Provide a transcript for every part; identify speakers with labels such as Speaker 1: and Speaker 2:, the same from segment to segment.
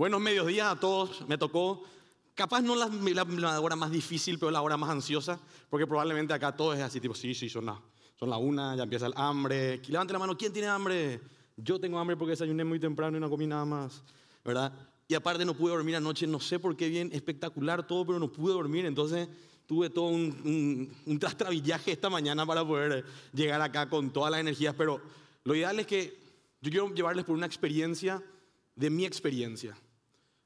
Speaker 1: Buenos mediodías a todos. Me tocó, capaz no la, hora más difícil, pero la hora más ansiosa, porque probablemente acá todo es así, tipo, sí, sí, son las son la una, ya empieza el hambre. Levante la mano, ¿quién tiene hambre? Yo tengo hambre porque desayuné muy temprano y no comí nada más, ¿verdad? Y aparte no pude dormir anoche, no sé por qué bien, espectacular todo, pero no pude dormir, entonces tuve todo un, un, un trastravillaje esta mañana para poder llegar acá con todas las energías, pero lo ideal es que yo quiero llevarles por una experiencia de mi experiencia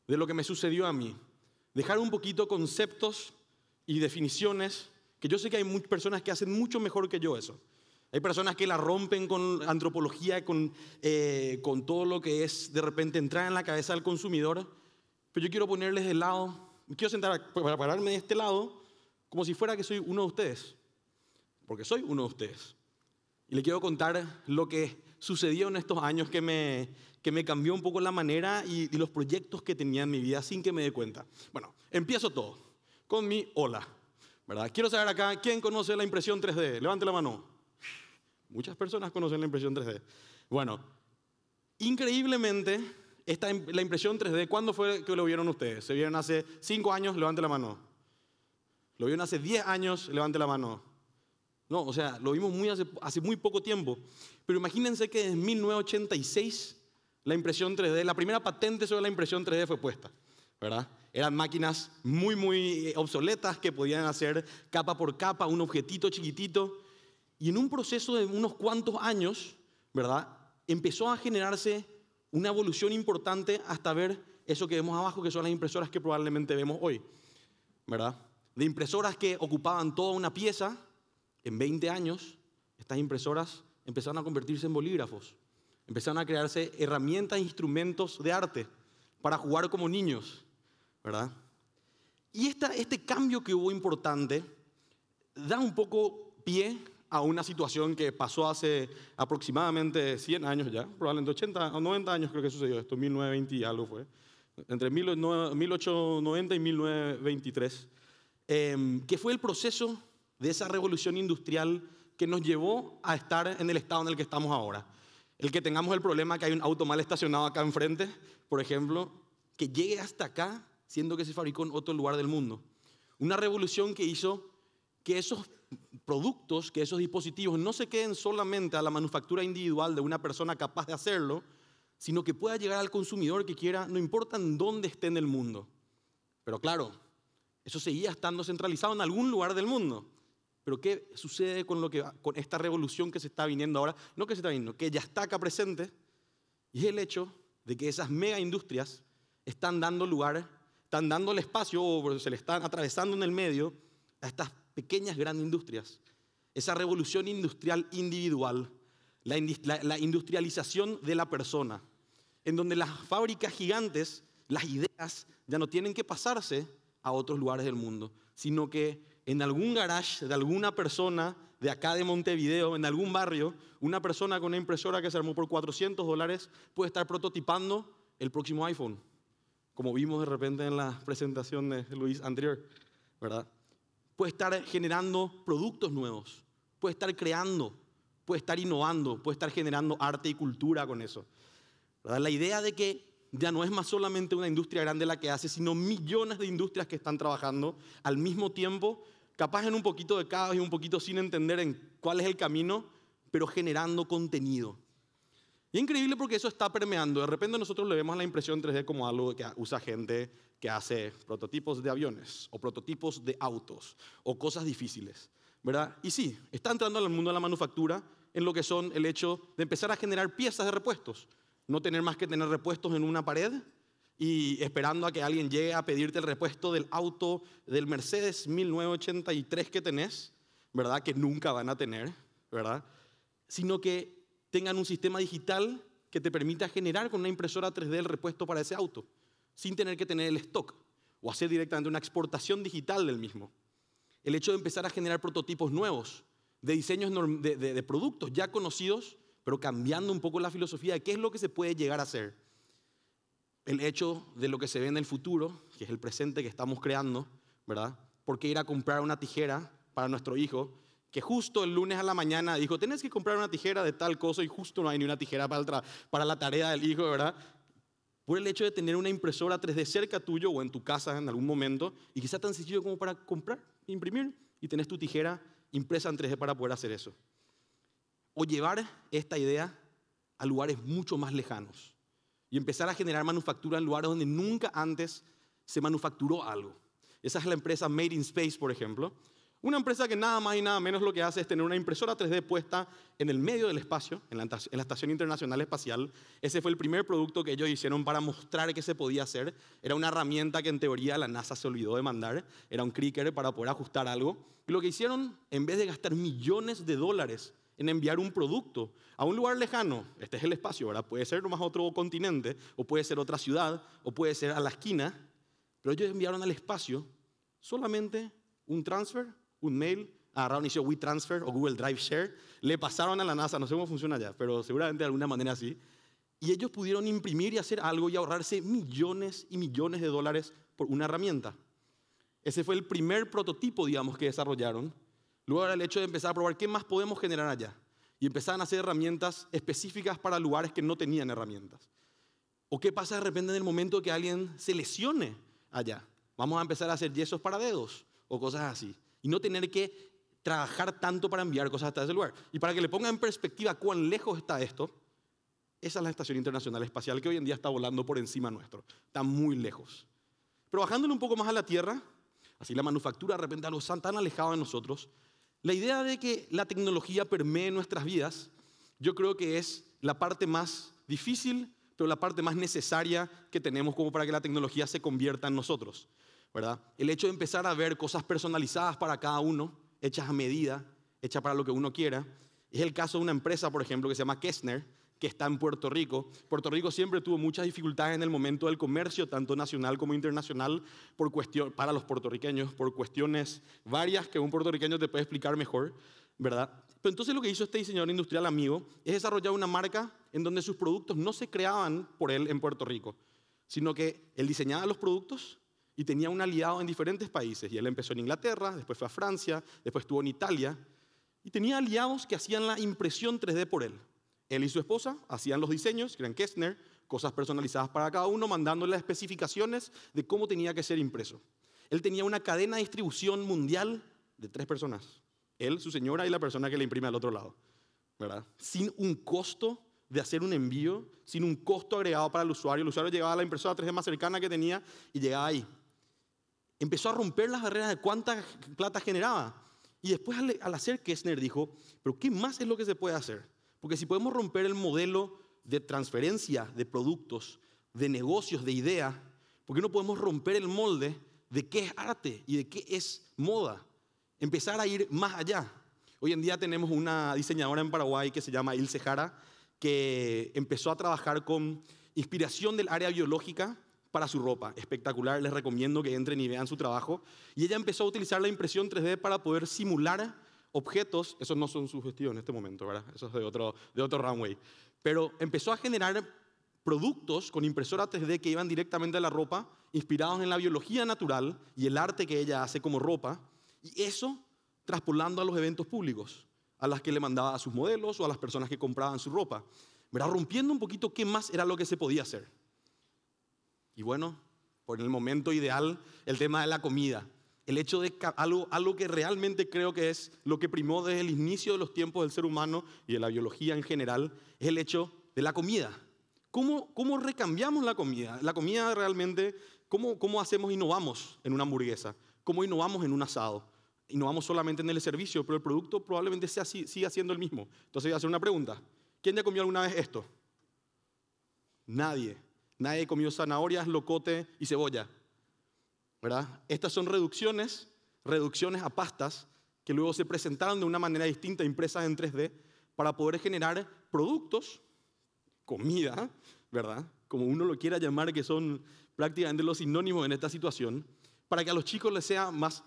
Speaker 1: de lo que me sucedió a mí. Dejar un poquito conceptos y definiciones, que yo sé que hay muchas personas que hacen mucho mejor que yo eso. Hay personas que la rompen con antropología, con, eh, con todo lo que es de repente entrar en la cabeza del consumidor, pero yo quiero ponerles de lado, quiero sentar para pararme de este lado como si fuera que soy uno de ustedes, porque soy uno de ustedes. Y le quiero contar lo que sucedió en estos años que me, que me cambió un poco la manera y, los proyectos que tenía en mi vida sin que me dé cuenta. Bueno, empiezo todo con mi hola. ¿verdad? Quiero saber acá, ¿quién conoce la impresión 3D? Levante la mano. Muchas personas conocen la impresión 3D. Bueno, increíblemente, la impresión 3D, ¿cuándo fue que lo vieron ustedes? ¿Se vieron hace cinco años? Levante la mano. ¿Lo vieron hace diez años? Levante la mano. No, o sea, lo vimos muy hace, hace muy poco tiempo. Pero imagínense que en 1986 la impresión 3D, la primera patente sobre la impresión 3D fue puesta, ¿verdad? Eran máquinas muy, muy eh, obsoletas que podían hacer capa por capa un objetito chiquitito. Y en un proceso de unos cuantos años, ¿verdad? Empezó a generarse una evolución importante hasta ver eso que vemos abajo, que son las impresoras que probablemente vemos hoy, ¿verdad? De impresoras que ocupaban toda una pieza, en 20 años, estas impresoras empezaron a convertirse en bolígrafos. Empezaron a crearse herramientas e instrumentos de arte para jugar como niños, ¿verdad? Y esta, este cambio que hubo importante da un poco pie a una situación que pasó hace aproximadamente 100 años ya, probablemente 80 o 90 años creo que sucedió esto, 1920 y algo fue, entre 1890 y 1923, em, que fue el proceso de esa revolución industrial que nos llevó a estar en el estado en el que estamos ahora. El que tengamos el problema que hay un auto mal estacionado acá enfrente, por ejemplo, que llegue hasta acá, siendo que se fabricó en otro lugar del mundo. Una revolución que hizo que esos productos, que esos dispositivos no se queden solamente a la manufactura individual de una persona capaz de hacerlo, sino que pueda llegar al consumidor que quiera, no importa dónde esté en el mundo. Pero claro, eso seguía estando centralizado en algún lugar del mundo. Pero ¿qué sucede con, lo que, con esta revolución que se está viniendo ahora? No que se está viniendo, que ya está acá presente. Y es el hecho de que esas mega industrias están dando lugar, están dando el espacio o se le están atravesando en el medio a estas pequeñas grandes industrias. Esa revolución industrial individual, la industrialización de la persona, en donde las fábricas gigantes, las ideas, ya no tienen que pasarse a otros lugares del mundo, sino que en algún garage de alguna persona de acá de Montevideo, en algún barrio, una persona con una impresora que se armó por 400 dólares puede estar prototipando el próximo iPhone, como vimos de repente en la presentación de Luis anterior, ¿verdad? Puede estar generando productos nuevos, puede estar creando, puede estar innovando, puede estar generando arte y cultura con eso. ¿verdad? La idea de que ya no es más solamente una industria grande la que hace, sino millones de industrias que están trabajando al mismo tiempo capaz en un poquito de caos y un poquito sin entender en cuál es el camino, pero generando contenido. Y es increíble porque eso está permeando. De repente nosotros le vemos la impresión 3D como algo que usa gente que hace prototipos de aviones o prototipos de autos o cosas difíciles, ¿verdad? Y sí, está entrando al mundo de la manufactura en lo que son el hecho de empezar a generar piezas de repuestos. No tener más que tener repuestos en una pared, y esperando a que alguien llegue a pedirte el repuesto del auto del Mercedes 1983 que tenés, ¿verdad? Que nunca van a tener, ¿verdad? Sino que tengan un sistema digital que te permita generar con una impresora 3D el repuesto para ese auto, sin tener que tener el stock o hacer directamente una exportación digital del mismo. El hecho de empezar a generar prototipos nuevos, de diseños de, productos ya conocidos, pero cambiando un poco la filosofía de qué es lo que se puede llegar a hacer el hecho de lo que se ve en el futuro, que es el presente que estamos creando, ¿verdad? ¿Por qué ir a comprar una tijera para nuestro hijo? Que justo el lunes a la mañana dijo, tenés que comprar una tijera de tal cosa y justo no hay ni una tijera para, la tarea del hijo, ¿verdad? Por el hecho de tener una impresora 3D cerca tuyo o en tu casa en algún momento y quizá tan sencillo como para comprar, imprimir y tenés tu tijera impresa en 3D para poder hacer eso. O llevar esta idea a lugares mucho más lejanos y empezar a generar manufactura en lugares donde nunca antes se manufacturó algo. Esa es la empresa Made in Space, por ejemplo. Una empresa que nada más y nada menos lo que hace es tener una impresora 3D puesta en el medio del espacio, en la, Estación Internacional Espacial. Ese fue el primer producto que ellos hicieron para mostrar que se podía hacer. Era una herramienta que en teoría la NASA se olvidó de mandar. Era un clicker para poder ajustar algo. Y lo que hicieron, en vez de gastar millones de dólares en enviar un producto a un lugar lejano. Este es el espacio, ¿verdad? Puede ser nomás otro continente, o puede ser otra ciudad, o puede ser a la esquina. Pero ellos enviaron al espacio solamente un transfer, un mail, agarraron y hicieron WeTransfer o Google Drive Share, le pasaron a la NASA, no sé cómo funciona ya, pero seguramente de alguna manera sí, Y ellos pudieron imprimir y hacer algo y ahorrarse millones y millones de dólares por una herramienta. Ese fue el primer prototipo, digamos, que desarrollaron Luego era el hecho de empezar a probar qué más podemos generar allá. Y empezaban a hacer herramientas específicas para lugares que no tenían herramientas. ¿O qué pasa de repente en el momento que alguien se lesione allá? Vamos a empezar a hacer yesos para dedos o cosas así. Y no tener que trabajar tanto para enviar cosas hasta ese lugar. Y para que le ponga en perspectiva cuán lejos está esto, esa es la Estación Internacional Espacial que hoy en día está volando por encima nuestro. Está muy lejos. Pero bajándole un poco más a la Tierra, así la manufactura de repente algo tan alejado de nosotros, la idea de que la tecnología permee nuestras vidas, yo creo que es la parte más difícil, pero la parte más necesaria que tenemos como para que la tecnología se convierta en nosotros, ¿verdad? El hecho de empezar a ver cosas personalizadas para cada uno, hechas a medida, hechas para lo que uno quiera. Es el caso de una empresa, por ejemplo, que se llama Kessner, que está en Puerto Rico. Puerto Rico siempre tuvo muchas dificultades en el momento del comercio, tanto nacional como internacional, para los puertorriqueños, por cuestiones varias que un puertorriqueño te puede explicar mejor, ¿verdad? Pero entonces lo que hizo este diseñador industrial amigo es desarrollar una marca en donde sus productos no se creaban por él en Puerto Rico, sino que él diseñaba los productos y tenía un aliado en diferentes países. Y él empezó en Inglaterra, después fue a Francia, después estuvo en Italia, y tenía aliados que hacían la impresión 3D por él. Él y su esposa hacían los diseños, eran Kestner, cosas personalizadas para cada uno, mandándole las especificaciones de cómo tenía que ser impreso. Él tenía una cadena de distribución mundial de tres personas. Él, su señora y la persona que le imprime al otro lado. ¿Verdad? Sin un costo de hacer un envío, sin un costo agregado para el usuario. El usuario llegaba a la impresora 3D más cercana que tenía y llegaba ahí. Empezó a romper las barreras de cuánta plata generaba. Y después al, hacer Kessner dijo, pero ¿qué más es lo que se puede hacer? Porque si podemos romper el modelo de transferencia de productos, de negocios, de ideas, ¿por qué no podemos romper el molde de qué es arte y de qué es moda? Empezar a ir más allá. Hoy en día tenemos una diseñadora en Paraguay que se llama Ilse Jara, que empezó a trabajar con inspiración del área biológica para su ropa. Espectacular, les recomiendo que entren y vean su trabajo. Y ella empezó a utilizar la impresión 3D para poder simular objetos, esos no son sugestivos en este momento, ¿verdad? Eso es de otro, de otro runway. Pero empezó a generar productos con impresoras 3D que iban directamente a la ropa, inspirados en la biología natural y el arte que ella hace como ropa, y eso traspolando a los eventos públicos, a las que le mandaba a sus modelos o a las personas que compraban su ropa, ¿verdad? rompiendo un poquito qué más era lo que se podía hacer. Y bueno, por el momento ideal, el tema de la comida. El hecho de algo, que realmente creo que es lo que primó desde el inicio de los tiempos del ser humano y de la biología en general, es el hecho de la comida. ¿Cómo, recambiamos la comida? La comida realmente, ¿cómo, ¿cómo hacemos, innovamos en una hamburguesa? ¿Cómo innovamos en un asado? Innovamos solamente en el servicio, pero el producto probablemente sea, siga siendo el mismo. Entonces voy a hacer una pregunta. ¿Quién ya comió alguna vez esto? Nadie. Nadie comió zanahorias, locote y cebolla. Estas son reducciones, reducciones a pastas que luego se presentaron de una manera distinta, impresas en 3D, para poder generar productos, comida, ¿verdad? Como uno lo quiera llamar, que son prácticamente los sinónimos en esta situación, para que a los chicos les sea más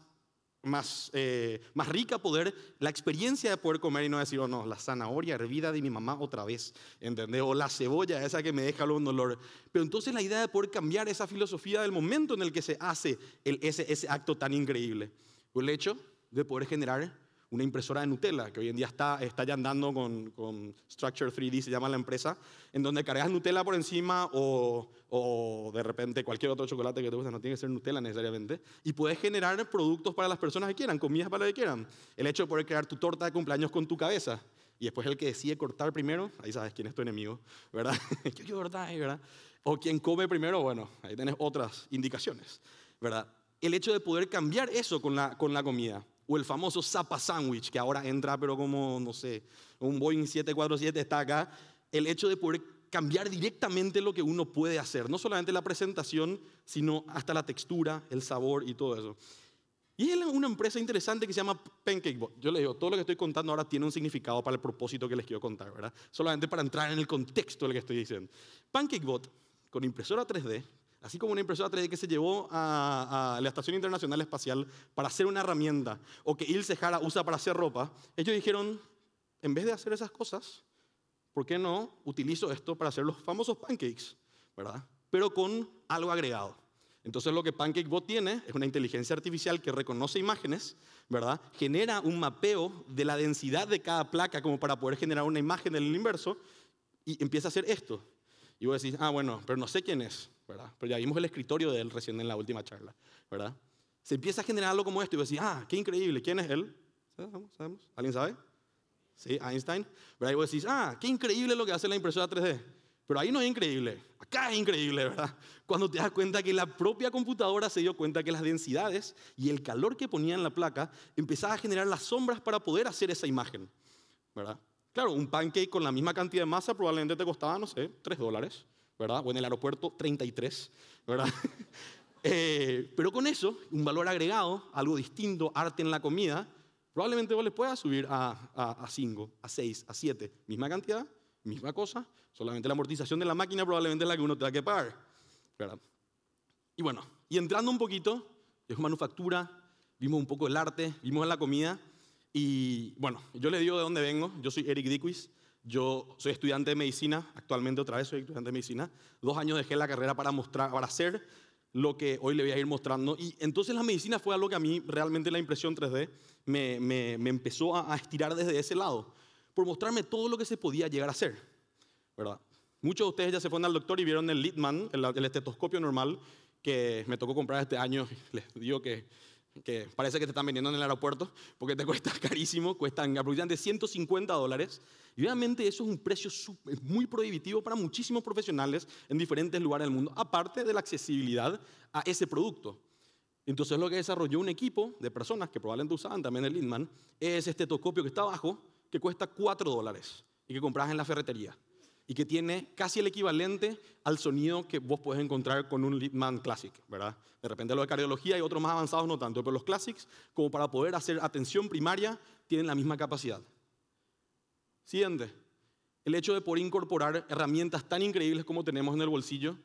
Speaker 1: eh, más, rica poder, la experiencia de poder comer y no decir, oh no, la zanahoria hervida de mi mamá otra vez, ¿entendés? O la cebolla esa que me deja un dolor. Pero entonces la idea de poder cambiar esa filosofía del momento en el que se hace ese, ese acto tan increíble. O el hecho de poder generar una impresora de Nutella, que hoy en día está, está ya andando con, Structure 3D, se llama la empresa, en donde cargas Nutella por encima o, de repente cualquier otro chocolate que te guste, no tiene que ser Nutella necesariamente, y puedes generar productos para las personas que quieran, comidas para las que quieran. El hecho de poder crear tu torta de cumpleaños con tu cabeza, y después el que decide cortar primero, ahí sabes quién es tu enemigo, ¿verdad? ¿verdad? O quien come primero, bueno, ahí tenés otras indicaciones, ¿verdad? El hecho de poder cambiar eso con la, con la comida o el famoso Zappa Sandwich, que ahora entra, pero como, no sé, un Boeing 747 está acá, el hecho de poder cambiar directamente lo que uno puede hacer, no solamente la presentación, sino hasta la textura, el sabor y todo eso. Y es una empresa interesante que se llama Pancakebot. Yo les digo, todo lo que estoy contando ahora tiene un significado para el propósito que les quiero contar, ¿verdad? Solamente para entrar en el contexto del que estoy diciendo. Pancakebot, con impresora 3D, Así como una impresora 3D que se llevó a, la Estación Internacional Espacial para hacer una herramienta o que Ilse Sejara usa para hacer ropa, ellos dijeron, en vez de hacer esas cosas, ¿por qué no utilizo esto para hacer los famosos pancakes? ¿Verdad? Pero con algo agregado. Entonces lo que PancakeBot tiene es una inteligencia artificial que reconoce imágenes, ¿verdad? Genera un mapeo de la densidad de cada placa como para poder generar una imagen del inverso y empieza a hacer esto. Y vos decís, ah, bueno, pero no sé quién es. Pero ya vimos el escritorio de él recién en la última charla, ¿verdad? Se empieza a generar algo como esto y decís, ah, qué increíble, ¿quién es él? ¿Sabemos? ¿Sabemos? ¿Alguien sabe? Sí, Einstein. Y vos decís, ah, qué increíble lo que hace la impresora 3D. Pero ahí no es increíble, acá es increíble, ¿verdad? Cuando te das cuenta que la propia computadora se dio cuenta que las densidades y el calor que ponía en la placa empezaba a generar las sombras para poder hacer esa imagen, ¿verdad? Claro, un pancake con la misma cantidad de masa probablemente te costaba, no sé, 3 dólares. ¿verdad? O en el aeropuerto 33, ¿verdad? Eh, pero con eso, un valor agregado, algo distinto, arte en la comida, probablemente vos les puedas subir a 5, a 6, a 7, misma cantidad, misma cosa, solamente la amortización de la máquina probablemente es la que uno tenga que pagar, ¿verdad? Y bueno, y entrando un poquito, es manufactura, vimos un poco el arte, vimos en la comida, y bueno, yo le digo de dónde vengo, yo soy Eric Diquis, yo soy estudiante de medicina, actualmente otra vez soy estudiante de medicina. Dos años dejé la carrera para, mostrar, para hacer lo que hoy le voy a ir mostrando. Y entonces la medicina fue algo que a mí realmente la impresión 3D me, me, empezó a, estirar desde ese lado, por mostrarme todo lo que se podía llegar a hacer. ¿verdad? Muchos de ustedes ya se fueron al doctor y vieron el Litman, el, el estetoscopio normal, que me tocó comprar este año. Les digo que que parece que te están vendiendo en el aeropuerto, porque te cuesta carísimo, cuestan aproximadamente 150 dólares. Y obviamente eso es un precio muy prohibitivo para muchísimos profesionales en diferentes lugares del mundo, aparte de la accesibilidad a ese producto. Entonces lo que desarrolló un equipo de personas que probablemente usaban también el Lindman es este toscopio que está abajo, que cuesta 4 dólares y que compras en la ferretería y que tiene casi el equivalente al sonido que vos podés encontrar con un Lipman Classic, ¿verdad? De repente lo de cardiología y otros más avanzados no tanto, pero los Classics, como para poder hacer atención primaria, tienen la misma capacidad. Siguiente, el hecho de poder incorporar herramientas tan increíbles como tenemos en el bolsillo,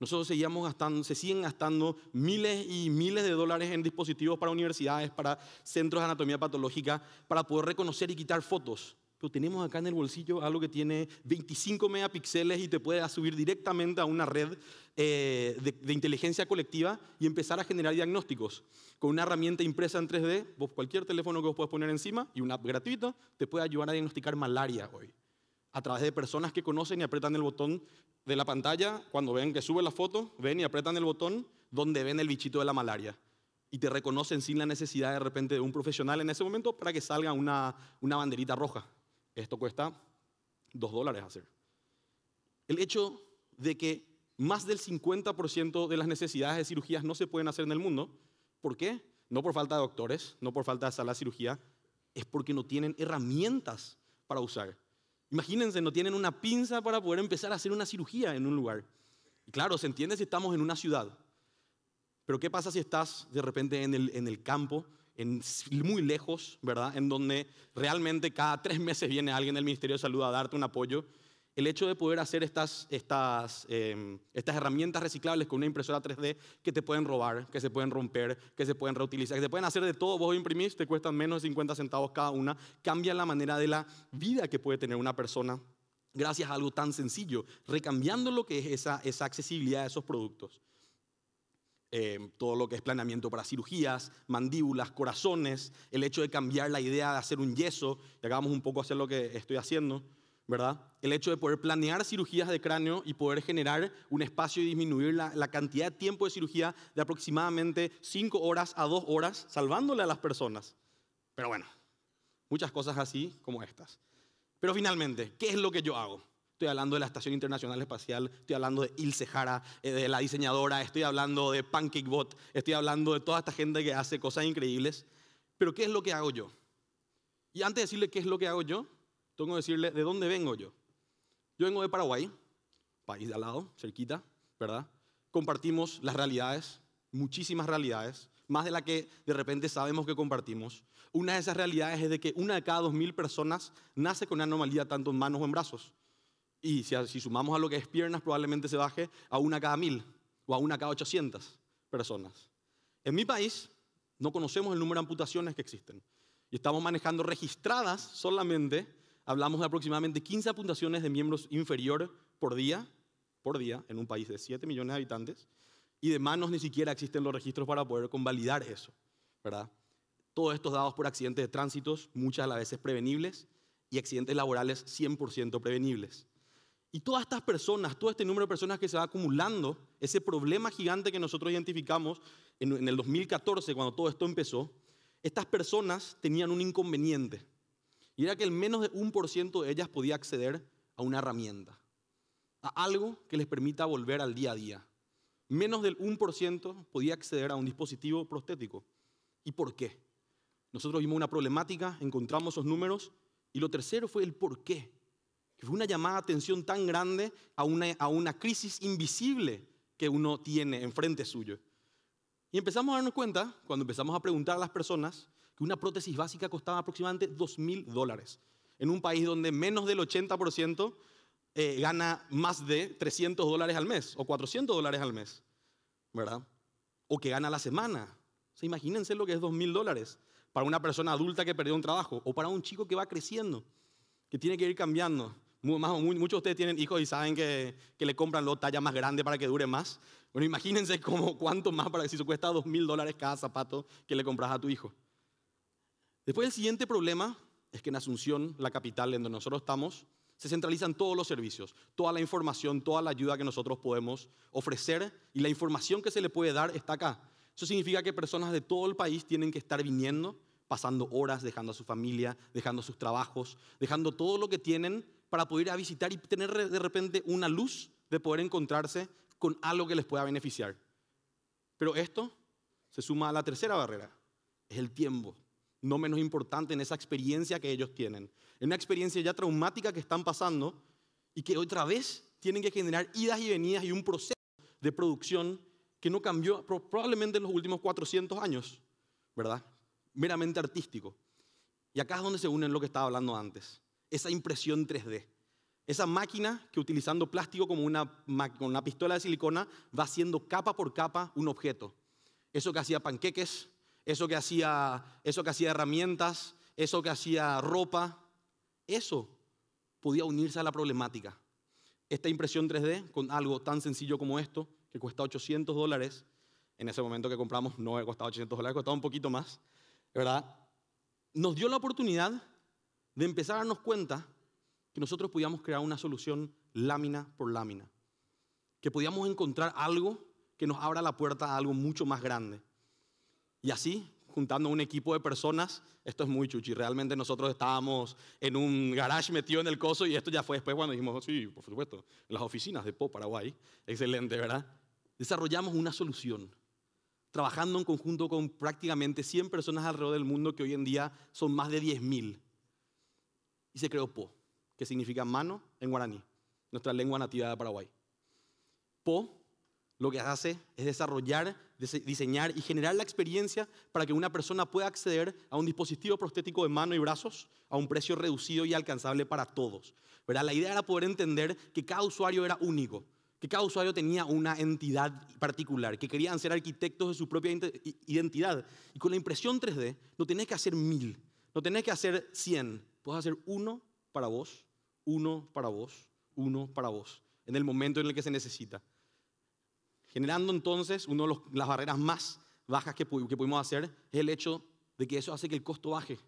Speaker 1: nosotros seguíamos gastando, se siguen gastando miles y miles de dólares en dispositivos para universidades, para centros de anatomía patológica, para poder reconocer y quitar fotos. Pero tenemos acá en el bolsillo algo que tiene 25 megapíxeles y te puede subir directamente a una red eh, de, inteligencia colectiva y empezar a generar diagnósticos. Con una herramienta impresa en 3D, vos cualquier teléfono que vos puedas poner encima y una app gratuita, te puede ayudar a diagnosticar malaria hoy. A través de personas que conocen y apretan el botón de la pantalla, cuando ven que sube la foto, ven y apretan el botón donde ven el bichito de la malaria y te reconocen sin la necesidad de repente de un profesional en ese momento para que salga una, una banderita roja. Esto cuesta dos dólares hacer. El hecho de que más del 50% de las necesidades de cirugías no se pueden hacer en el mundo, ¿por qué? No por falta de doctores, no por falta de sala de cirugía, es porque no tienen herramientas para usar. Imagínense, no tienen una pinza para poder empezar a hacer una cirugía en un lugar. claro, se entiende si estamos en una ciudad, pero ¿qué pasa si estás de repente en el campo muy lejos, ¿verdad? En donde realmente cada tres meses viene alguien del Ministerio de Salud a darte un apoyo. El hecho de poder hacer estas, em, herramientas reciclables con una impresora 3D que te pueden robar, que se pueden romper, que se pueden reutilizar, que se pueden hacer de todo, vos imprimís, te cuestan menos de 50 centavos cada una, cambia la manera de la vida que puede tener una persona gracias a algo tan sencillo, recambiando lo que es esa, esa accesibilidad de esos productos. Eh, todo lo que es planeamiento para cirugías, mandíbulas, corazones, el hecho de cambiar la idea de hacer un yeso, y acabamos un poco hacer lo que estoy haciendo, ¿verdad? El hecho de poder planear cirugías de cráneo y poder generar un espacio y disminuir la, la cantidad de tiempo de cirugía de aproximadamente 5 horas a 2 horas, salvándole a las personas. Pero bueno, muchas cosas así como estas. Pero finalmente, ¿qué es lo que yo hago? Estoy hablando de la Estación Internacional Espacial, estoy hablando de Ilse Jara, eh, de la diseñadora, estoy hablando de Pancake Bot, estoy hablando de toda esta gente que hace cosas increíbles. Pero ¿qué es lo que hago yo? Y antes de decirle qué es lo que hago yo, tengo que decirle de dónde vengo yo. Yo vengo de Paraguay, país de al lado, cerquita, ¿verdad? Compartimos las realidades, muchísimas realidades, más de la que de repente sabemos que compartimos. Una de esas realidades es de que una de cada dos mil personas nace con una anomalía tanto en manos o en brazos. Y si, sumamos a lo que es piernas, probablemente se baje a una cada mil o a una cada 800 personas. En mi país no conocemos el número de amputaciones que existen. Y estamos manejando registradas solamente, hablamos de aproximadamente 15 amputaciones de miembros inferior por día, por día, en un país de 7 millones de habitantes. Y de manos ni siquiera existen los registros para poder convalidar eso, ¿verdad? Todos estos dados por accidentes de tránsitos, muchas a las veces prevenibles, y accidentes laborales 100% prevenibles. Y todas estas personas, todo este número de personas que se va acumulando, ese problema gigante que nosotros identificamos en, el 2014, cuando todo esto empezó, estas personas tenían un inconveniente. Y era que el menos de un por ciento de ellas podía acceder a una herramienta, a algo que les permita volver al día a día. Menos del 1% podía acceder a un dispositivo prostético. ¿Y por qué? Nosotros vimos una problemática, encontramos esos números y lo tercero fue el por qué fue una llamada de atención tan grande a una, a una crisis invisible que uno tiene enfrente suyo. Y empezamos a darnos cuenta, cuando empezamos a preguntar a las personas, que una prótesis básica costaba aproximadamente 2.000 mil dólares, en un país donde menos del 80% eh, gana más de 300 dólares al mes o 400 dólares al mes, ¿verdad? O que gana la semana. O imagínense lo que es 2.000 mil dólares para una persona adulta que perdió un trabajo o para un chico que va creciendo, que tiene que ir cambiando muchos de ustedes tienen hijos y saben que, le compran los tallas más grandes para que dure más. Bueno, imagínense cómo, cuánto más para si se cuesta dos mil dólares cada zapato que le compras a tu hijo. Después el siguiente problema es que en Asunción, la capital en donde nosotros estamos, se centralizan todos los servicios, toda la información, toda la ayuda que nosotros podemos ofrecer y la información que se le puede dar está acá. Eso significa que personas de todo el país tienen que estar viniendo, pasando horas, dejando a su familia, dejando sus trabajos, dejando todo lo que tienen para poder ir a visitar y tener de repente una luz de poder encontrarse con algo que les pueda beneficiar. Pero esto se suma a la tercera barrera, es el tiempo, no menos importante en esa experiencia que ellos tienen, en una experiencia ya traumática que están pasando y que otra vez tienen que generar idas y venidas y un proceso de producción que no cambió probablemente en los últimos 400 años, ¿verdad? Meramente artístico. Y acá es donde se unen lo que estaba hablando antes esa impresión 3D. Esa máquina que utilizando plástico como una, pistola de silicona va haciendo capa por capa un objeto. Eso que hacía panqueques, eso que hacía, eso que hacía herramientas, eso que hacía ropa, eso podía unirse a la problemática. Esta impresión 3D con algo tan sencillo como esto, que cuesta 800 dólares, en ese momento que compramos no costado 800 dólares, costaba un poquito más, ¿verdad? Nos dio la oportunidad de empezar a darnos cuenta que nosotros podíamos crear una solución lámina por lámina, que podíamos encontrar algo que nos abra la puerta a algo mucho más grande. Y así, juntando un equipo de personas, esto es muy chuchi, realmente nosotros estábamos en un garage metido en el coso y esto ya fue después cuando dijimos, sí, por supuesto, en las oficinas de Po, Paraguay, excelente, ¿verdad? Desarrollamos una solución, trabajando en conjunto con prácticamente 100 personas alrededor del mundo que hoy en día son más de 10.000 y se creó Po, que significa mano en guaraní, nuestra lengua nativa de Paraguay. Po lo que hace es desarrollar, diseñar y generar la experiencia para que una persona pueda acceder a un dispositivo prostético de mano y brazos a un precio reducido y alcanzable para todos. ¿Verdad? La idea era poder entender que cada usuario era único, que cada usuario tenía una entidad particular, que querían ser arquitectos de su propia identidad. Y con la impresión 3D no tenés que hacer mil, no tenés que hacer cien, puedes hacer uno para vos, uno para vos, uno para vos, en el momento en el que se necesita. Generando entonces una de las barreras más bajas que, pudimos hacer es el hecho de que eso hace que el costo baje.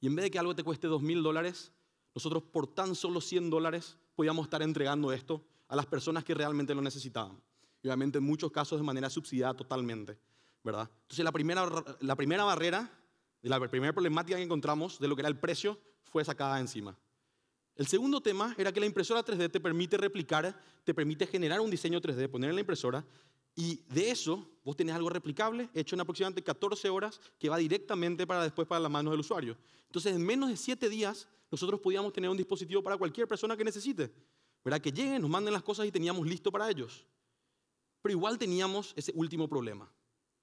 Speaker 1: Y en vez de que algo te cueste 2.000 dólares, nosotros por tan solo 100 dólares podíamos estar entregando esto a las personas que realmente lo necesitaban. Y obviamente en muchos casos de manera subsidiada totalmente, ¿verdad? Entonces la primera barrera, la primera problemática que encontramos de lo que era el precio fue sacada encima. El segundo tema era que la impresora 3D te permite replicar, te permite generar un diseño 3D, poner en la impresora, y de eso vos tenés algo replicable, hecho en aproximadamente 14 horas, que va directamente para después para las manos del usuario. Entonces, en menos de 7 días, nosotros podíamos tener un dispositivo para cualquier persona que necesite. ¿Verdad? Que lleguen, nos manden las cosas y teníamos listo para ellos. Pero igual teníamos ese último problema.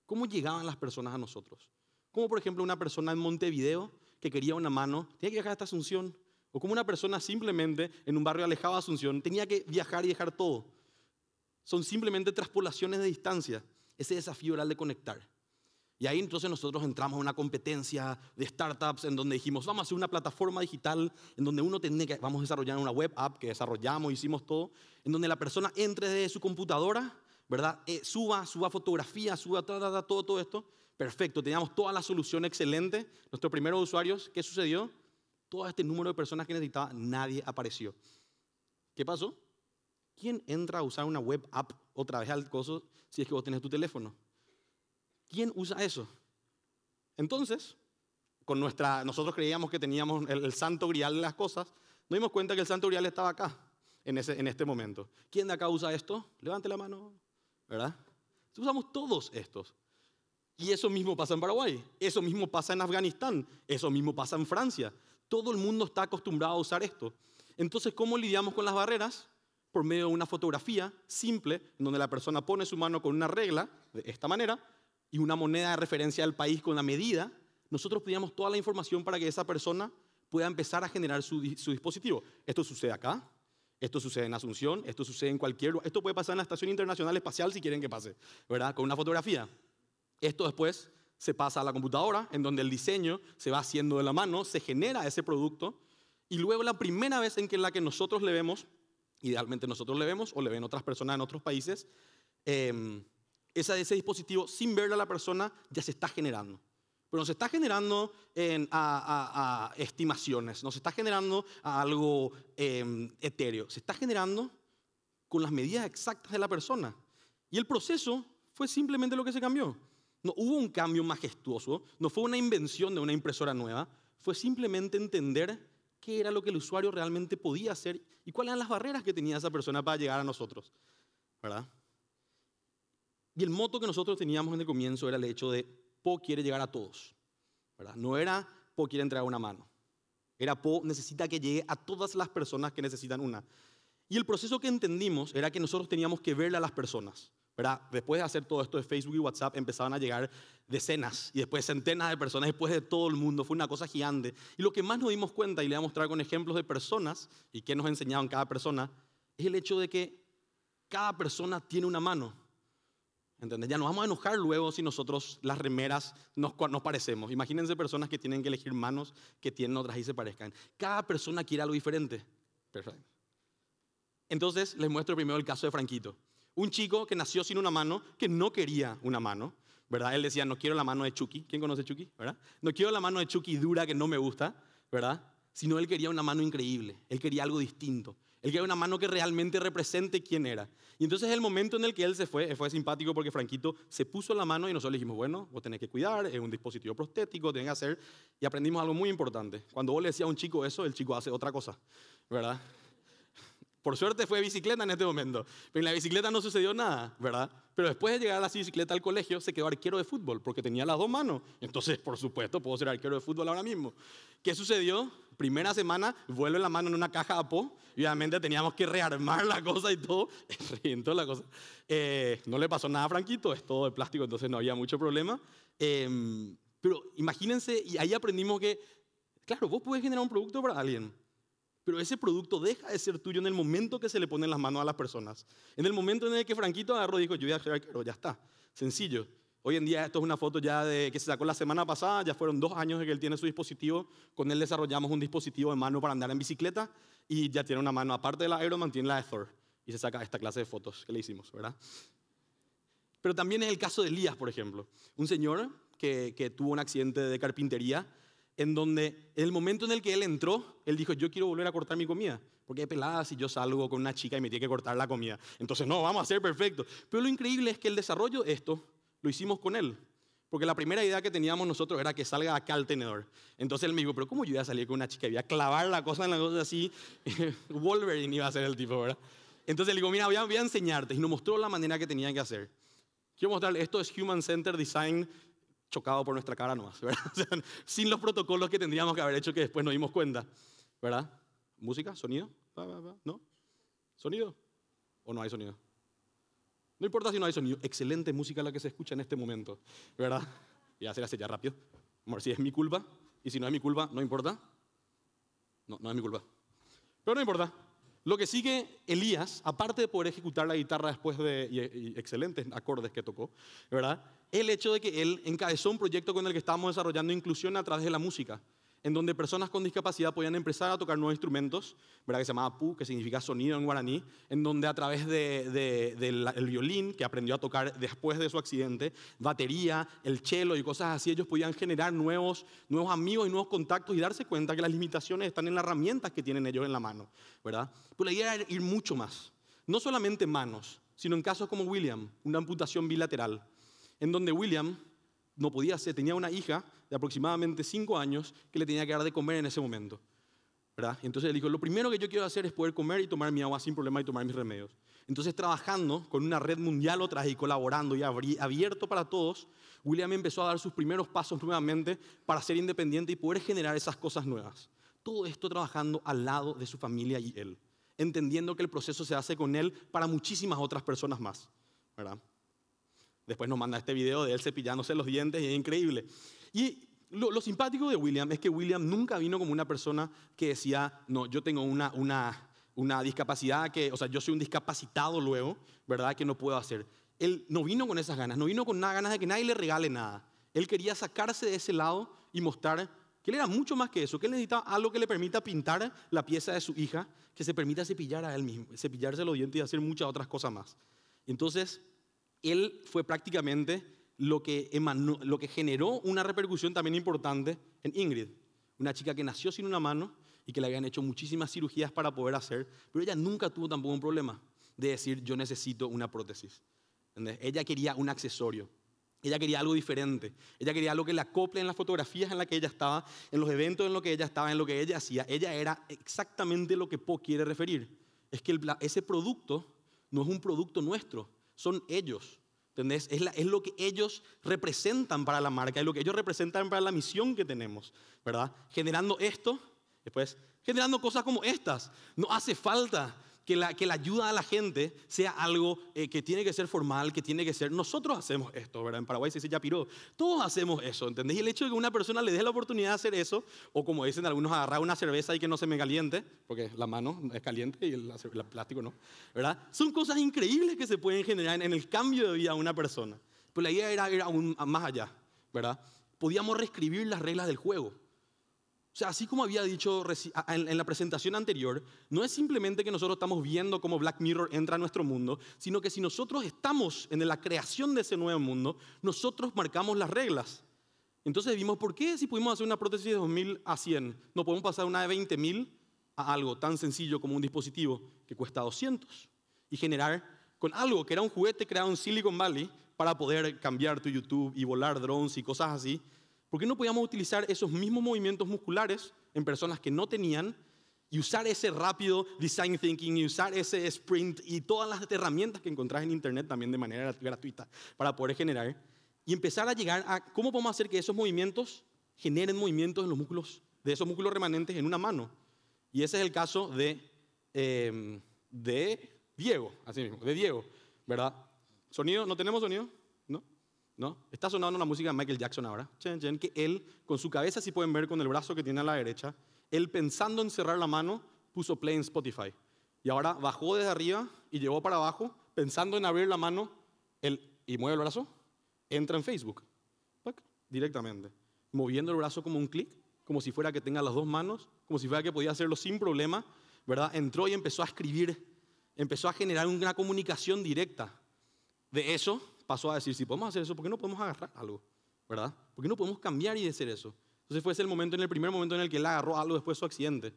Speaker 1: ¿Cómo llegaban las personas a nosotros? Como por ejemplo una persona en Montevideo que quería una mano, tenía que viajar hasta Asunción. O como una persona simplemente en un barrio alejado de Asunción, tenía que viajar y dejar todo. Son simplemente traspolaciones de distancia. Ese desafío era el de conectar. Y ahí entonces nosotros entramos en una competencia de startups en donde dijimos, vamos a hacer una plataforma digital en donde uno tiene que, vamos a desarrollar una web app que desarrollamos, hicimos todo, en donde la persona entre desde su computadora, ¿verdad? Eh, suba, suba fotografía, suba todo esto, Perfecto, teníamos toda la solución excelente. Nuestros primeros usuarios, ¿qué sucedió? Todo este número de personas que necesitaba, nadie apareció. ¿Qué pasó? ¿Quién entra a usar una web app otra vez al coso si es que vos tenés tu teléfono? ¿Quién usa eso? Entonces, con nuestra, nosotros creíamos que teníamos el, santo grial de las cosas, nos dimos cuenta que el santo grial estaba acá, en, ese, en este momento. ¿Quién de acá usa esto? Levante la mano, ¿verdad? Usamos todos estos. Y eso mismo pasa en Paraguay, eso mismo pasa en Afganistán, eso mismo pasa en Francia. Todo el mundo está acostumbrado a usar esto. Entonces, ¿cómo lidiamos con las barreras? Por medio de una fotografía simple, en donde la persona pone su mano con una regla, de esta manera, y una moneda de referencia al país con la medida, nosotros pedíamos toda la información para que esa persona pueda empezar a generar su, su dispositivo. Esto sucede acá, esto sucede en Asunción, esto sucede en cualquier lugar. Esto puede pasar en la Estación Internacional Espacial si quieren que pase, ¿verdad? Con una fotografía. Esto después se pasa a la computadora, en donde el diseño se va haciendo de la mano, se genera ese producto, y luego la primera vez en que la que nosotros le vemos, idealmente nosotros le vemos o le ven otras personas en otros países, em, ese, dispositivo, sin verle a la persona, ya se está generando. Pero no se está generando a, a, a, estimaciones, está generando a algo em, etéreo, se está generando con las medidas exactas de la persona. Y el proceso fue simplemente lo que se cambió. No hubo un cambio majestuoso, no fue una invención de una impresora nueva, fue simplemente entender qué era lo que el usuario realmente podía hacer y cuáles eran las barreras que tenía esa persona para llegar a nosotros. ¿Verdad? Y el moto que nosotros teníamos en el comienzo era el hecho de Po quiere llegar a todos. ¿verdad? No era Po quiere entregar una mano. Era Po necesita que llegue a todas las personas que necesitan una. Y el proceso que entendimos era que nosotros teníamos que verle a las personas. Después de hacer todo esto de Facebook y WhatsApp, empezaban a llegar decenas y después centenas de personas, después de todo el mundo. Fue una cosa gigante. Y lo que más nos dimos cuenta, y le voy a mostrar con ejemplos de personas y qué nos enseñaban cada persona, es el hecho de que cada persona tiene una mano. ¿Entendés? Ya nos vamos a enojar luego si nosotros las remeras nos, nos, parecemos. Imagínense personas que tienen que elegir manos que tienen otras y se parezcan. Cada persona quiere algo diferente. Perfecto. Entonces les muestro primero el caso de Franquito. Un chico que nació sin una mano, que no quería una mano, ¿verdad? Él decía, no quiero la mano de Chucky. ¿Quién conoce Chucky? ¿Verdad? No quiero la mano de Chucky dura que no me gusta, ¿verdad? Sino él quería una mano increíble, él quería algo distinto. Él quería una mano que realmente represente quién era. Y entonces el momento en el que él se fue, fue simpático porque Franquito se puso la mano y nosotros le dijimos, bueno, vos tenés que cuidar, es un dispositivo prostético, tenés que hacer. Y aprendimos algo muy importante. Cuando vos le decías a un chico eso, el chico hace otra cosa, ¿verdad? Por suerte fue bicicleta en este momento. Pero en la bicicleta no sucedió nada, ¿verdad? Pero después de llegar a la bicicleta al colegio, se quedó arquero de fútbol porque tenía las dos manos. Entonces, por supuesto, puedo ser arquero de fútbol ahora mismo. ¿Qué sucedió? Primera semana, vuelve la mano en una caja a obviamente teníamos que rearmar la cosa y todo. Reventó la cosa. Eh, no le pasó nada a Franquito, es todo de plástico, entonces no había mucho problema. Em, pero imagínense, y ahí aprendimos que, claro, vos puedes generar un producto para alguien pero ese producto deja de ser tuyo en el momento que se le ponen las manos a las personas. En el momento en el que Franquito agarró y dijo, yo voy a pero ya está. Sencillo. Hoy en día esto es una foto ya que se sacó la semana pasada, ya fueron dos años de que él tiene su dispositivo. Con él desarrollamos un dispositivo de mano para andar en bicicleta y ya tiene una mano aparte de la Aero, mantiene la de Y se saca esta clase de fotos que le hicimos, ¿verdad? Pero también es el caso de Elías, por ejemplo. Un señor que tuvo un accidente de carpintería en donde el momento en el que él entró, él dijo, yo quiero volver a cortar mi comida, porque peladas y yo salgo con una chica y me tiene que cortar la comida. Entonces, no, vamos a ser perfectos. Pero lo increíble es que el desarrollo esto lo hicimos con él. Porque la primera idea que teníamos nosotros era que salga acá al tenedor. Entonces él me dijo, pero ¿cómo yo iba a salir con una chica? Voy a clavar la cosa en la cosa así. Wolverine iba a ser el tipo, ¿verdad? Entonces le digo, mira, voy a, enseñarte. Y nos mostró la manera que tenía que hacer. Quiero mostrarle esto es Human Center Design chocado por nuestra cara nomás, ¿verdad? O sin los protocolos que tendríamos que haber hecho que después nos dimos cuenta, ¿verdad? ¿Música? ¿Sonido? ¿No? ¿Sonido? ¿O no hay sonido? No importa si no hay sonido, excelente música la que se escucha en este momento, ¿verdad? Y hacer así ya rápido. ver si es mi culpa, y si no es mi culpa, no importa. No, no es mi culpa. Pero no importa, lo que sigue Elías, aparte de poder ejecutar la guitarra después de excelentes acordes que tocó, ¿verdad? El hecho de que él encabezó un proyecto con el que estábamos desarrollando inclusión a través de la música en donde personas con discapacidad podían empezar a tocar nuevos instrumentos, ¿verdad? que se llamaba pu, que significa sonido en guaraní, en donde a través del violín, que aprendió a tocar después de su accidente, batería, el cello y cosas así, ellos podían generar nuevos, nuevos amigos y nuevos contactos y darse cuenta que las limitaciones están en las herramientas que tienen ellos en la mano. ¿verdad? Pero pues la idea era ir mucho más, no solamente en manos, sino en casos como William, una amputación bilateral, en donde William no podía hacer, tenía una hija, de aproximadamente cinco años que le tenía que dar de comer en ese momento. ¿verdad? Entonces él dijo, lo primero que yo quiero hacer es poder comer y tomar mi agua sin problema y tomar mis remedios. Entonces trabajando con una red mundial otra y colaborando y abierto para todos, William empezó a dar sus primeros pasos nuevamente para ser independiente y poder generar esas cosas nuevas. Todo esto trabajando al lado de su familia y él, entendiendo que el proceso se hace con él para muchísimas otras personas más. ¿verdad? Después nos manda este video de él cepillándose los dientes y es increíble. Y lo, simpático de William es que William nunca vino como una persona que decía, no, yo tengo una, discapacidad, que, o sea, yo soy un discapacitado luego, ¿verdad? Que no puedo hacer. Él no vino con esas ganas, no vino con nada, ganas de que nadie le regale nada. Él quería sacarse de ese lado y mostrar que él era mucho más que eso, que él necesitaba algo que le permita pintar la pieza de su hija, que se permita cepillar a él mismo, cepillarse los dientes y hacer muchas otras cosas más. Entonces, él fue prácticamente lo que, generó una repercusión también importante en Ingrid, una chica que nació sin una mano y que le habían hecho muchísimas cirugías para poder hacer, pero ella nunca tuvo tampoco un problema de decir yo necesito una prótesis. Ella quería un accesorio, ella quería algo diferente, ella quería algo que la acople en las fotografías en las que ella estaba, en los eventos en los que ella estaba, en lo que ella hacía. Ella era exactamente lo que Po quiere referir. Es que ese producto no es un producto nuestro, son ellos. ¿Entendés? Es, lo que ellos representan para la marca, es lo que ellos representan para la misión que tenemos, ¿verdad? Generando esto, después, generando cosas como estas. No hace falta que la, que la ayuda a la gente sea algo eh, que tiene que ser formal, que tiene que ser. Nosotros hacemos esto, ¿verdad? En Paraguay se dice ya piró. Todos hacemos eso, ¿entendés? Y el hecho de que una persona le dé la oportunidad de hacer eso, o como dicen algunos, agarrar una cerveza y que no se me caliente, porque la mano es caliente y el, plástico no, ¿verdad? Son cosas increíbles que se pueden generar en el cambio de vida de una persona. Pero la idea era ir aún más allá, ¿verdad? Podíamos reescribir las reglas del juego. O sea, así como había dicho en la presentación anterior, no es simplemente que nosotros estamos viendo cómo Black Mirror entra a nuestro mundo, sino que si nosotros estamos en la creación de ese nuevo mundo, nosotros marcamos las reglas. Entonces vimos por qué si pudimos hacer una prótesis de 2000 a 100, no podemos pasar una de 20000 a algo tan sencillo como un dispositivo que cuesta 200 y generar con algo que era un juguete creado en Silicon Valley para poder cambiar tu YouTube y volar drones y cosas así, ¿Por qué no podíamos utilizar esos mismos movimientos musculares en personas que no tenían y usar ese rápido design thinking y usar ese sprint y todas las herramientas que encontrás en internet también de manera gratuita para poder generar y empezar a llegar a cómo podemos hacer que esos movimientos generen movimientos en los músculos, de esos músculos remanentes en una mano? Y ese es el caso de, em, de Diego, así mismo, de Diego, ¿verdad? ¿Sonido? ¿No tenemos sonido? Está sonando la música de Michael Jackson ahora, que él, con su cabeza, si pueden ver, con el brazo que tiene a la derecha, él pensando en cerrar la mano, puso play en Spotify. Y ahora bajó desde arriba y llevó para abajo, pensando en abrir la mano, él, y mueve el brazo, entra en Facebook, directamente, moviendo el brazo como un clic, como si fuera que tenga las dos manos, como si fuera que podía hacerlo sin problema, ¿verdad? Entró y empezó a escribir, empezó a generar una comunicación directa. De eso pasó a decir, si podemos hacer eso, ¿por qué no podemos agarrar algo? ¿Verdad? ¿Por qué no podemos cambiar y hacer eso? Entonces fue ese el momento, en el primer momento en el que él agarró algo después de su accidente.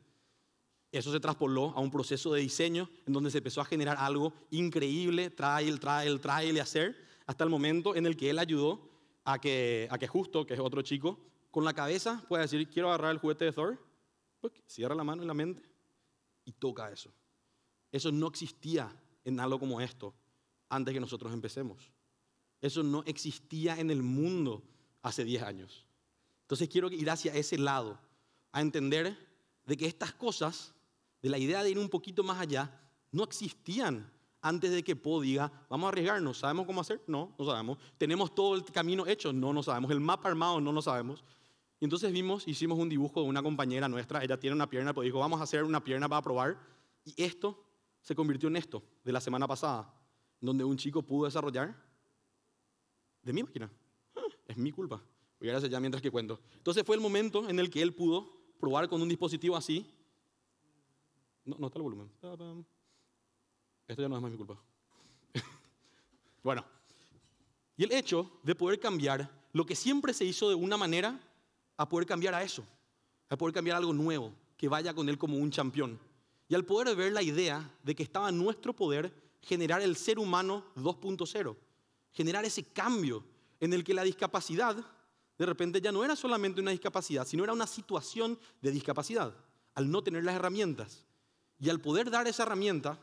Speaker 1: Eso se traspoló a un proceso de diseño en donde se empezó a generar algo increíble, trail, trail, trail y hacer, hasta el momento en el que él ayudó a que, a que Justo, que es otro chico, con la cabeza pueda decir, quiero agarrar el juguete de Thor, pues, cierra la mano y la mente y toca eso. Eso no existía en algo como esto antes que nosotros empecemos. Eso no existía en el mundo hace 10 años. Entonces quiero ir hacia ese lado, a entender de que estas cosas, de la idea de ir un poquito más allá, no existían antes de que Po diga, vamos a arriesgarnos, ¿sabemos cómo hacer? No, no sabemos. ¿Tenemos todo el camino hecho? No, no sabemos. ¿El mapa armado? No, no sabemos. Y entonces vimos, hicimos un dibujo de una compañera nuestra, ella tiene una pierna, pues dijo, vamos a hacer una pierna para probar. Y esto se convirtió en esto, de la semana pasada, donde un chico pudo desarrollar de mi máquina. Ah, es mi culpa. Voy a ya mientras que cuento. Entonces fue el momento en el que él pudo probar con un dispositivo así. No, no está el volumen. Esto ya no es más mi culpa. bueno, y el hecho de poder cambiar lo que siempre se hizo de una manera a poder cambiar a eso, a poder cambiar algo nuevo, que vaya con él como un campeón. Y al poder ver la idea de que estaba en nuestro poder generar el ser humano 2.0, generar ese cambio en el que la discapacidad de repente ya no era solamente una discapacidad, sino era una situación de discapacidad, al no tener las herramientas. Y al poder dar esa herramienta,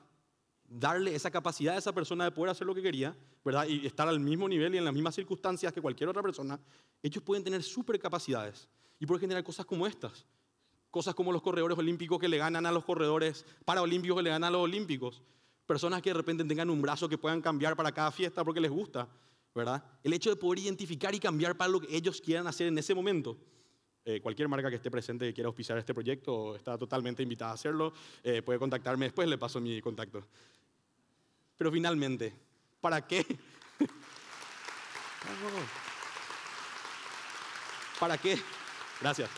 Speaker 1: darle esa capacidad a esa persona de poder hacer lo que quería, ¿verdad? Y estar al mismo nivel y en las mismas circunstancias que cualquier otra persona, ellos pueden tener supercapacidades y pueden generar cosas como estas. Cosas como los corredores olímpicos que le ganan a los corredores paraolímpicos que le ganan a los olímpicos personas que de repente tengan un brazo que puedan cambiar para cada fiesta porque les gusta, ¿verdad? El hecho de poder identificar y cambiar para lo que ellos quieran hacer en ese momento. Eh, cualquier marca que esté presente que quiera auspiciar este proyecto está totalmente invitada a hacerlo. Eh, puede contactarme después, le paso mi contacto. Pero finalmente, ¿para qué? ¿Para qué? Gracias.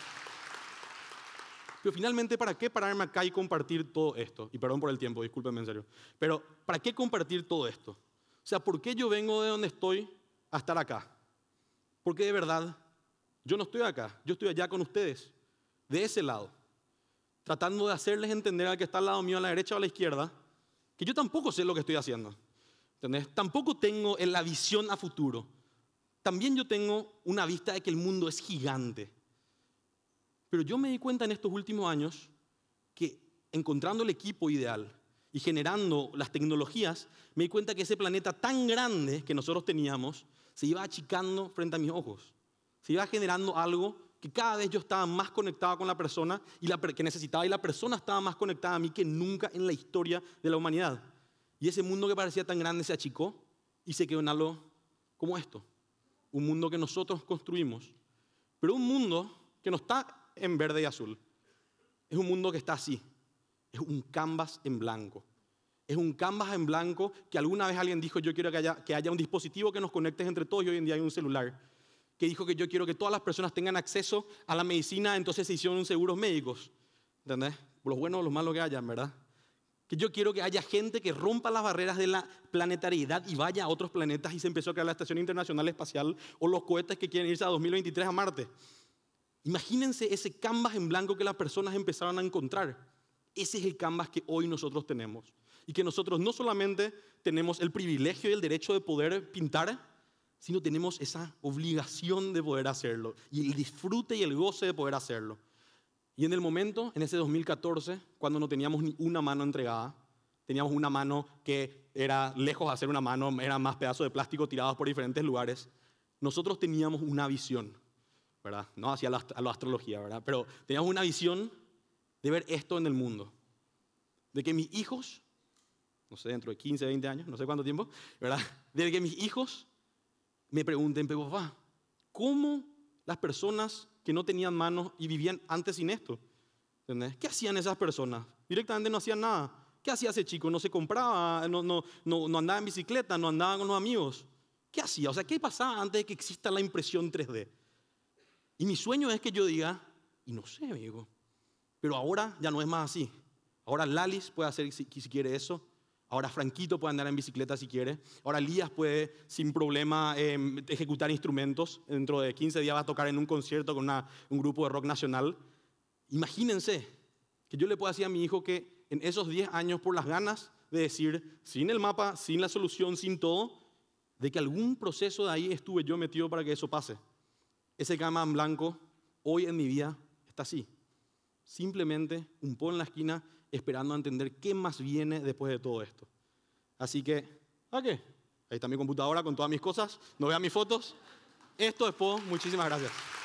Speaker 1: Pero finalmente, ¿para qué pararme acá y compartir todo esto? Y perdón por el tiempo, discúlpenme en serio. Pero, ¿para qué compartir todo esto? O sea, ¿por qué yo vengo de donde estoy a estar acá? Porque de verdad, yo no estoy acá, yo estoy allá con ustedes, de ese lado, tratando de hacerles entender al que está al lado mío, a la derecha o a la izquierda, que yo tampoco sé lo que estoy haciendo. ¿Entendés? Tampoco tengo la visión a futuro. También yo tengo una vista de que el mundo es gigante pero yo me di cuenta en estos últimos años que encontrando el equipo ideal y generando las tecnologías, me di cuenta que ese planeta tan grande que nosotros teníamos se iba achicando frente a mis ojos. Se iba generando algo que cada vez yo estaba más conectado con la persona y la que necesitaba y la persona estaba más conectada a mí que nunca en la historia de la humanidad. Y ese mundo que parecía tan grande se achicó y se quedó en algo como esto. Un mundo que nosotros construimos, pero un mundo que no está en verde y azul. Es un mundo que está así. Es un canvas en blanco. Es un canvas en blanco que alguna vez alguien dijo, yo quiero que haya, un dispositivo que nos conecte entre todos y hoy en día hay un celular que dijo que yo quiero que todas las personas tengan acceso a la medicina, entonces se hicieron seguros médicos. ¿Entendés? Los buenos los malos que hayan, ¿verdad? Que yo quiero que haya gente que rompa las barreras de la planetariedad y vaya a otros planetas y se empezó a crear la Estación Internacional Espacial o los cohetes que quieren irse a 2023 a Marte. Imagínense ese canvas en blanco que las personas empezaron a encontrar. Ese es el canvas que hoy nosotros tenemos. Y que nosotros no solamente tenemos el privilegio y el derecho de poder pintar, sino tenemos esa obligación de poder hacerlo y el disfrute y el goce de poder hacerlo. Y en el momento, en ese 2014, cuando no teníamos ni una mano entregada, teníamos una mano que era lejos de ser una mano, eran más pedazos de plástico tirados por diferentes lugares, nosotros teníamos una visión ¿verdad? No hacia la, la, astrología, ¿verdad? Pero teníamos una visión de ver esto en el mundo. De que mis hijos, no sé, dentro de 15, 20 años, no sé cuánto tiempo, ¿verdad? De que mis hijos me pregunten, pero papá, ¿cómo las personas que no tenían manos y vivían antes sin esto? ¿Qué hacían esas personas? Directamente no hacían nada. ¿Qué hacía ese chico? No se compraba, no, no, no, no andaba en bicicleta, no andaba con los amigos. ¿Qué hacía? O sea, ¿qué pasaba antes de que exista la impresión 3D? Y mi sueño es que yo diga, y no sé, amigo, pero ahora ya no es más así. Ahora Lalis puede hacer si, quiere eso. Ahora Franquito puede andar en bicicleta si quiere. Ahora Lías puede sin problema em, ejecutar instrumentos. Dentro de 15 días va a tocar en un concierto con una, un grupo de rock nacional. Imagínense que yo le pueda decir a mi hijo que en esos 10 años, por las ganas de decir, sin el mapa, sin la solución, sin todo, de que algún proceso de ahí estuve yo metido para que eso pase. Ese cama en blanco hoy en mi vida está así. Simplemente un po' en la esquina esperando a entender qué más viene después de todo esto. Así que, ¿a qué? Ahí está mi computadora con todas mis cosas. No vean mis fotos. Esto es Po. Muchísimas gracias.